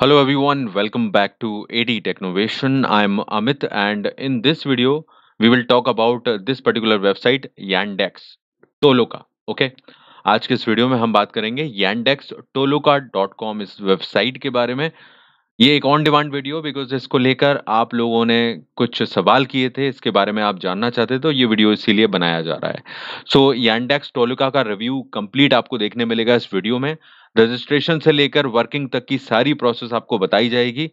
Hello everyone, welcome back to AD Technovation. I'm Amit and in this video we will talk about uh, this particular website Yandex Tolo का okay okay? आज के इस video में हम बात करेंगे Yandex Toloka.com इस website के बारे में ये एक ऑन डिमांड वीडियो बिकॉज इसको लेकर आप लोगों ने कुछ सवाल किए थे इसके बारे में आप जानना चाहते तो ये वीडियो इसीलिए बनाया जा रहा है सो so, Yandex Toloka का रिव्यू कंप्लीट आपको देखने मिलेगा इस वीडियो में रजिस्ट्रेशन से लेकर वर्किंग तक की सारी प्रोसेस आपको बताई जाएगी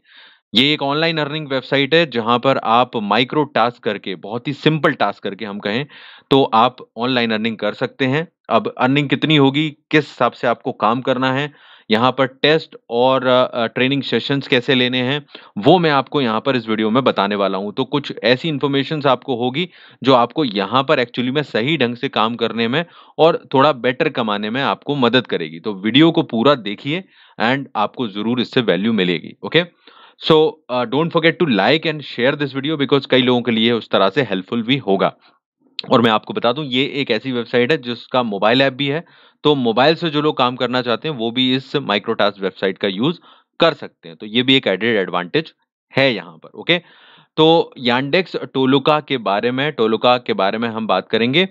ये एक ऑनलाइन अर्निंग वेबसाइट है जहां पर आप माइक्रो टास्क करके बहुत ही सिंपल टास्क करके हम कहें तो आप ऑनलाइन अर्निंग कर सकते हैं अब अर्निंग कितनी होगी किस हिसाब से आपको काम करना है यहाँ पर टेस्ट और ट्रेनिंग सेशंस कैसे लेने हैं वो मैं आपको यहाँ पर इस वीडियो में बताने वाला हूँ तो कुछ ऐसी इन्फॉर्मेशन आपको होगी जो आपको यहाँ पर एक्चुअली में सही ढंग से काम करने में और थोड़ा बेटर कमाने में आपको मदद करेगी तो वीडियो को पूरा देखिए एंड आपको ज़रूर इससे वैल्यू मिलेगी okay so don't forget to like and share this video because कई लोगों के लिए उस तरह से हेल्पफुल भी होगा और मैं आपको बता दूं ये एक ऐसी वेबसाइट है जिसका मोबाइल ऐप भी है तो मोबाइल से जो लोग काम करना चाहते हैं वो भी इस माइक्रोटास्क वेबसाइट का यूज कर सकते हैं तो ये भी एक एडेड एडवांटेज है यहाँ पर ओके तो यांडेक्स टोलुका के बारे में टोलुका के बारे में हम बात करेंगे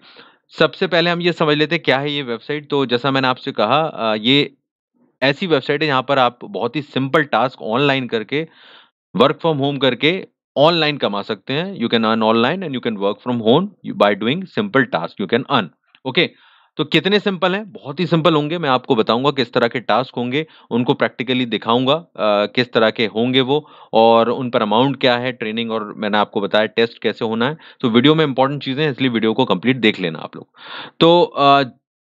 सबसे पहले हम ये समझ लेते हैं क्या है ये वेबसाइट तो जैसा मैंने आपसे कहा ये ऐसी वेबसाइट है जहाँ पर आप बहुत ही सिंपल टास्क ऑनलाइन करके वर्क फ्रॉम होम करके ऑनलाइन कमा सकते हैं you can earn online and you can work from home by doing simple task you can earn okay तो कितने सिंपल हैं बहुत ही सिंपल होंगे मैं आपको बताऊंगा किस तरह के टास्क होंगे उनको प्रैक्टिकली दिखाऊंगा किस तरह के होंगे वो और उन पर अमाउंट क्या है ट्रेनिंग और मैंने आपको बताया टेस्ट कैसे होना है तो वीडियो में इंपॉर्टेंट चीज़ें हैं इसलिए वीडियो को कंप्लीट देख लेना आप लोग तो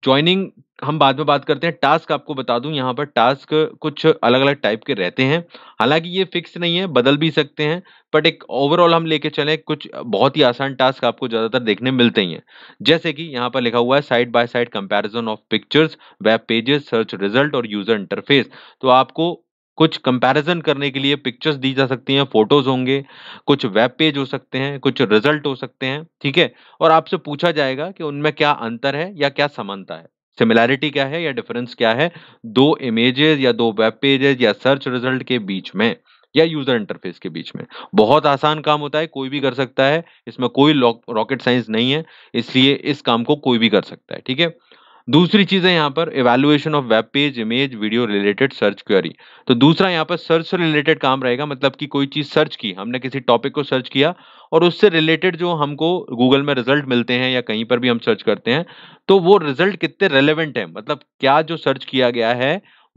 ज्वाइनिंग हम बाद में बात करते हैं टास्क आपको बता दूं यहाँ पर टास्क कुछ अलग अलग टाइप के रहते हैं हालांकि ये फिक्स नहीं है बदल भी सकते हैं बट एक ओवरऑल हम लेके चले कुछ बहुत ही आसान टास्क आपको ज़्यादातर देखने मिलते ही हैं जैसे कि यहाँ पर लिखा हुआ है side by side comparison of pictures web pages search result और यूज़र इंटरफेस तो आपको कुछ कंपैरिजन करने के लिए पिक्चर्स दी जा सकती हैं फोटोज होंगे कुछ वेब पेज हो सकते हैं कुछ रिजल्ट हो सकते हैं ठीक है और आपसे पूछा जाएगा कि उनमें क्या अंतर है या क्या समानता है सिमिलैरिटी क्या है या डिफरेंस क्या है दो इमेजेस या दो वेब पेजेस या सर्च रिजल्ट के बीच में या यूजर इंटरफेस के बीच में बहुत आसान काम होता है कोई भी कर सकता है इसमें कोई रॉकेट साइंस नहीं है इसलिए इस काम को कोई भी कर सकता है ठीक है दूसरी चीज है यहाँ पर evaluation of web page image video related search query तो दूसरा यहाँ पर सर्च से रिलेटेड काम रहेगा मतलब कि कोई चीज सर्च की हमने किसी टॉपिक को सर्च किया और उससे रिलेटेड जो हमको गूगल में रिजल्ट मिलते हैं या कहीं पर भी हम सर्च करते हैं तो वो रिजल्ट कितने रेलिवेंट है मतलब क्या जो सर्च किया गया है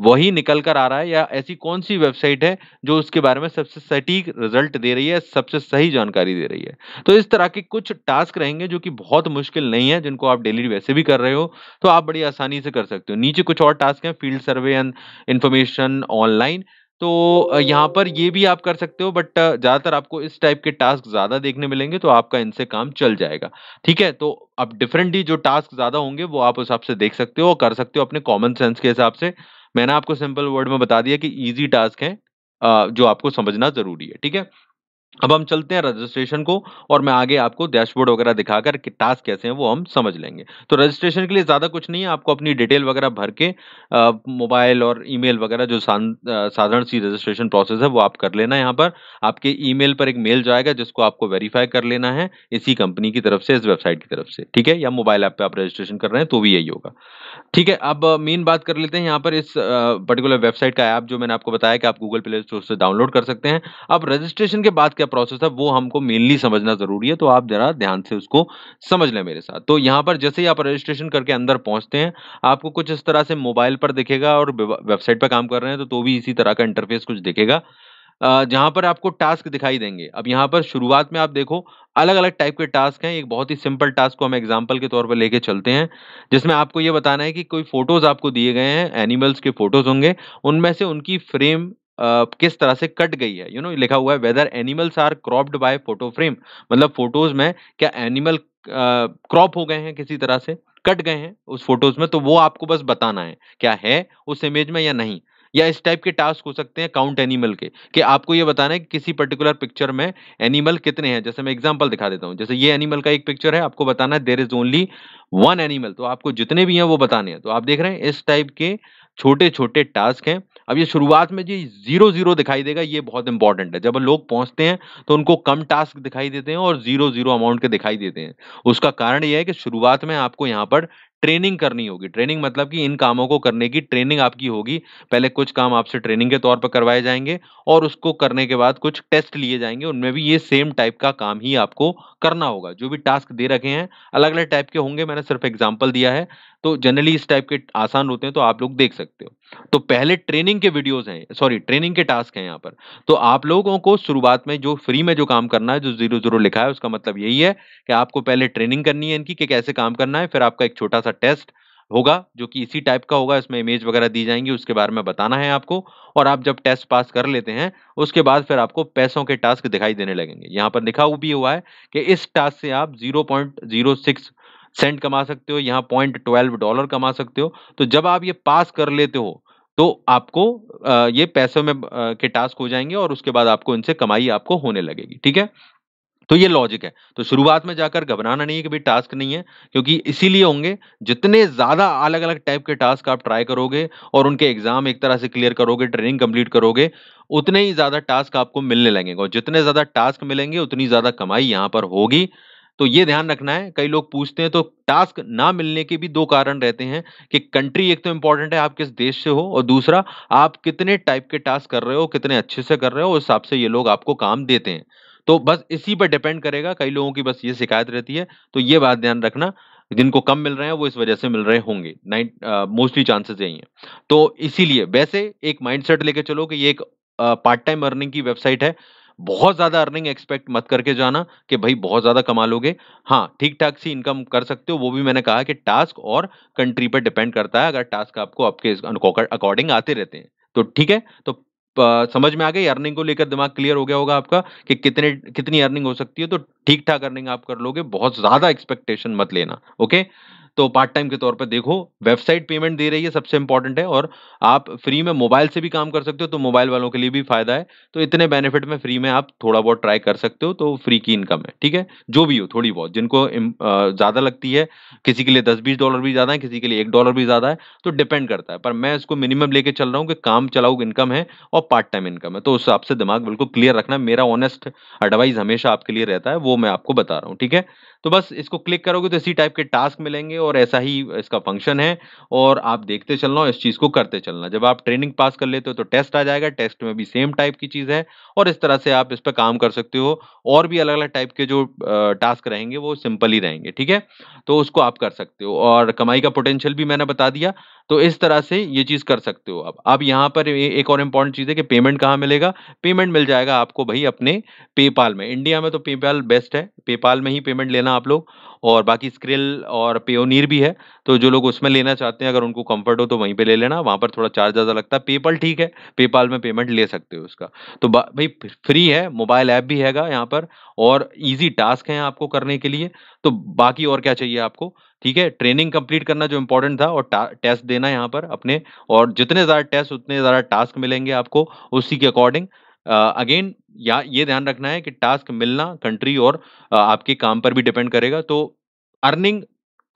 वही निकल कर आ रहा है या ऐसी कौन सी वेबसाइट है जो उसके बारे में सबसे सटीक रिजल्ट दे रही है सबसे सही जानकारी दे रही है तो इस तरह के कुछ टास्क रहेंगे जो कि बहुत मुश्किल नहीं है जिनको आप डेली वैसे भी कर रहे हो तो आप बड़ी आसानी से कर सकते हो नीचे कुछ और टास्क हैं field survey and information online तो यहाँ पर ये भी आप कर सकते हो बट ज़्यादातर आपको इस टाइप के टास्क ज़्यादा देखने मिलेंगे तो आपका इनसे काम चल जाएगा ठीक है तो अब डिफरेंटली जो टास्क ज़्यादा होंगे वो आप उस हिसाब से देख सकते हो और कर सकते हो अपने कॉमन सेंस के हिसाब से मैंने आपको सिंपल वर्ड में बता दिया कि इजी टास्क है जो आपको समझना जरूरी है ठीक है अब हम चलते हैं रजिस्ट्रेशन को और मैं आगे आपको डैशबोर्ड वगैरह दिखाकर कि टास्क कैसे हैं वो हम समझ लेंगे तो रजिस्ट्रेशन के लिए ज़्यादा कुछ नहीं है आपको अपनी डिटेल वगैरह भर के मोबाइल और ईमेल वगैरह जो साधारण सी रजिस्ट्रेशन प्रोसेस है वो आप कर लेना है यहाँ पर आपके ई पर एक मेल जाएगा जिसको आपको वेरीफाई कर लेना है इसी कंपनी की तरफ से इस वेबसाइट की तरफ से ठीक है या मोबाइल ऐप पर आप रजिस्ट्रेशन कर रहे हैं तो भी यही होगा ठीक है अब मेन बात कर लेते हैं यहाँ पर इस पर्टिकुलर वेबसाइट का ऐप जो मैंने आपको बताया कि आप गूगल प्ले स्टोर से डाउनलोड कर सकते हैं अब रजिस्ट्रेशन के बाद क्या प्रोसेस है वो हमको मेनली समझना जरूरी है तो आप जरा ध्यान से उसको समझ लें मेरे साथ तो यहाँ पर जैसे ही आप रजिस्ट्रेशन करके अंदर पहुँचते हैं आपको कुछ इस तरह से मोबाइल पर दिखेगा और वेबसाइट पर काम कर रहे हैं तो, तो भी इसी तरह का इंटरफेस कुछ दिखेगा जहाँ पर आपको टास्क दिखाई देंगे अब यहाँ पर शुरुआत में आप देखो अलग अलग टाइप के टास्क हैं एक बहुत ही सिंपल टास्क को हम एग्जाम्पल के तौर पर लेके चलते हैं जिसमें आपको ये बताना है कि कोई फोटोज़ आपको दिए गए हैं एनिमल्स के फोटोज़ होंगे उनमें से उनकी फ्रेम किस तरह से कट गई है यू you नो know, लिखा हुआ है whether animals are cropped by photo frame मतलब फोटोज में क्या एनिमल क्रॉप हो गए हैं किसी तरह से कट गए हैं उस फोटोज में तो वो आपको बस बताना है क्या है उस इमेज में या नहीं या इस टाइप के टास्क हो सकते हैं काउंट एनिमल के कि आपको ये बताना है कि किसी पर्टिकुलर पिक्चर में एनिमल कितने हैं जैसे मैं एग्जांपल दिखा देता हूँ जैसे ये एनिमल का एक पिक्चर है आपको बताना है there is only one animal तो आपको जितने भी हैं वो बताने हैं तो आप देख रहे हैं इस टाइप के छोटे छोटे टास्क हैं अब ये शुरुआत में जी जीरो जीरो दिखाई देगा ये बहुत इंपॉर्टेंट है जब लोग पहुंचते हैं तो उनको कम टास्क दिखाई देते हैं और जीरो जीरो अमाउंट के दिखाई देते हैं उसका कारण यह है कि शुरुआत में आपको यहाँ पर ट्रेनिंग करनी होगी ट्रेनिंग मतलब कि इन कामों को करने की ट्रेनिंग आपकी होगी पहले कुछ काम आपसे ट्रेनिंग के तौर पर करवाए जाएंगे और उसको करने के बाद कुछ टेस्ट लिए जाएंगे उनमें भी ये सेम टाइप का काम ही आपको करना होगा जो भी टास्क दे रखे हैं अलग अलग टाइप के होंगे मैंने सिर्फ एग्जाम्पल दिया है तो जनरली इस टाइप के आसान होते हैं तो आप लोग देख सकते हो तो पहले ट्रेनिंग के वीडियोज हैं सॉरी ट्रेनिंग के टास्क हैं यहाँ पर तो आप लोगों को शुरुआत में जो फ्री में जो काम करना है जो जीरो जीरो लिखा है उसका मतलब यही है कि आपको पहले ट्रेनिंग करनी है इनकी कि कैसे काम करना है फिर आपका एक छोटा सा टेस्ट होगा जो कि इसी टाइप का होगा इसमें इमेज वगैरह दी जाएंगी उसके बारे में बताना है आपको और आप जब टेस्ट पास कर लेते हैं उसके बाद फिर आपको पैसों के टास्क दिखाई देने लगेंगे यहाँ पर लिखा भी हुआ है कि इस टास्क से आप zero point zero six cent कमा सकते हो यहाँ पॉइंट ट्वेल्व डॉलर कमा सकते हो तो जब आप ये पास कर लेते हो तो आपको ये पैसों में के टास्क हो जाएंगे और उसके बाद आपको इनसे कमाई आपको होने लगेगी ठीक है तो ये लॉजिक है तो शुरुआत में जाकर घबराना नहीं है कि भाई टास्क नहीं है क्योंकि इसीलिए होंगे जितने ज़्यादा अलग अलग टाइप के टास्क आप ट्राई करोगे और उनके एग्जाम एक तरह से क्लियर करोगे ट्रेनिंग कंप्लीट करोगे उतने ही ज़्यादा टास्क आपको मिलने लगेंगे और जितने ज़्यादा टास्क मिलेंगे उतनी ज़्यादा कमाई यहां पर होगी तो ये ध्यान रखना है कई लोग पूछते हैं तो टास्क ना मिलने के भी दो कारण रहते हैं कि कंट्री एक तो इंपॉर्टेंट है आप किस देश से हो और दूसरा आप कितने टाइप के टास्क कर रहे हो कितने अच्छे से कर रहे हो उस हिसाब से ये लोग आपको काम देते हैं तो बस इसी पर डिपेंड करेगा कई लोगों की बस ये शिकायत रहती है तो ये बात ध्यान रखना जिनको कम मिल रहे हैं वो इस वजह से मिल रहे होंगे नाइट मोस्टली चांसेस यही हैं तो इसीलिए वैसे एक माइंडसेट लेके चलो कि ये एक पार्ट टाइम अर्निंग की वेबसाइट है बहुत ज़्यादा अर्निंग एक्सपेक्ट मत करके जाना कि भाई बहुत ज़्यादा कमा लोगे हाँ ठीक ठाक सी इनकम कर सकते हो वो भी मैंने कहा कि टास्क और कंट्री पर डिपेंड करता है अगर टास्क आपको आपके अकॉर्डिंग आते रहते हैं तो ठीक है तो समझ में आ गई अर्निंग को लेकर दिमाग क्लियर हो गया होगा आपका कि कितने कितनी अर्निंग हो सकती है तो ठीक ठाक अर्निंग आप कर लोगे बहुत ज़्यादा एक्सपेक्टेशन मत लेना ओके तो पार्ट टाइम के तौर पर देखो वेबसाइट पेमेंट दे रही है सबसे इंपॉर्टेंट है और आप फ्री में मोबाइल से भी काम कर सकते हो तो मोबाइल वालों के लिए भी फायदा है तो इतने बेनिफिट में फ्री में आप थोड़ा बहुत ट्राई कर सकते हो तो फ्री की इनकम है ठीक है जो भी हो थोड़ी बहुत जिनको ज़्यादा लगती है किसी के लिए दस बीस डॉलर भी ज़्यादा है किसी के लिए एक डॉलर भी ज़्यादा है तो डिपेंड करता है पर मैं इसको मिनिमम लेके चल रहा हूँ कि काम चलाऊ इनकम है और पार्ट टाइम इनकम है तो उस हिसाब से दिमाग बिल्कुल क्लियर रखना मेरा ऑनेस्ट एडवाइस हमेशा आपके लिए रहता है वो मैं आपको बता रहा हूँ ठीक है तो बस इसको क्लिक करोगे तो इसी टाइप के टास्क मिलेंगे और ऐसा ही इसका फंक्शन है और आप देखते चलना और इस चीज़ को करते चलना जब आप ट्रेनिंग पास कर लेते हो तो टेस्ट आ जाएगा टेस्ट में भी सेम टाइप की चीज़ है और इस तरह से आप इस पर काम कर सकते हो और भी अलग अलग टाइप के जो टास्क रहेंगे वो सिंपल ही रहेंगे ठीक है तो उसको आप कर सकते हो और कमाई का पोटेंशियल भी मैंने बता दिया तो इस तरह से ये चीज़ कर सकते हो आप अब यहाँ पर एक और इंपॉर्टेंट चीज़ है कि पेमेंट कहाँ मिलेगा पेमेंट मिल जाएगा आपको भाई अपने पेपाल में इंडिया में तो पेपाल बेस्ट है पेपाल में ही पेमेंट लेना आप लोग और बाकी स्क्रिल और पेओनीर भी है तो जो लोग उसमें लेना चाहते हैं अगर उनको कंफर्ट हो तो वहीं पे ले लेना वहाँ पर थोड़ा चार्ज ज़्यादा लगता है पेपाल ठीक है पेपाल में पेमेंट ले सकते हो उसका तो भाई फ्री है मोबाइल ऐप भी हैगा यहाँ पर और ईजी टास्क हैं आपको करने के लिए तो बाकी और क्या चाहिए आपको ठीक है ट्रेनिंग कंप्लीट करना जो इंपॉर्टेंट था और टेस्ट देना यहाँ पर अपने और जितने ज़्यादा टेस्ट उतने ज़्यादा टास्क मिलेंगे आपको उसी के अकॉर्डिंग अगेन या ये ध्यान रखना है कि टास्क मिलना कंट्री और uh, आपके काम पर भी डिपेंड करेगा तो अर्निंग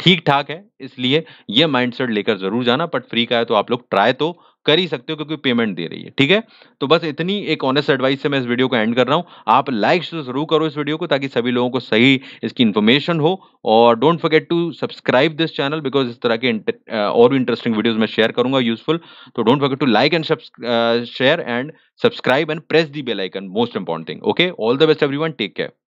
ठीक ठाक है इसलिए ये माइंडसेट लेकर जरूर जाना बट फ्री का है तो आप लोग ट्राई तो कर ही सकते हो क्योंकि पेमेंट दे रही है ठीक है तो बस इतनी एक ऑनेस्ट एडवाइस से मैं इस वीडियो को एंड कर रहा हूँ आप लाइक जरूर करो इस वीडियो को ताकि सभी लोगों को सही इसकी इन्फॉर्मेशन हो और don't forget to subscribe this channel because इस तरह के और भी इंटरेस्टिंग वीडियोज मैं शेयर करूंगा यूजफुल तो don't forget to like and share and subscribe and press the bell icon most important thing okay all the best every take care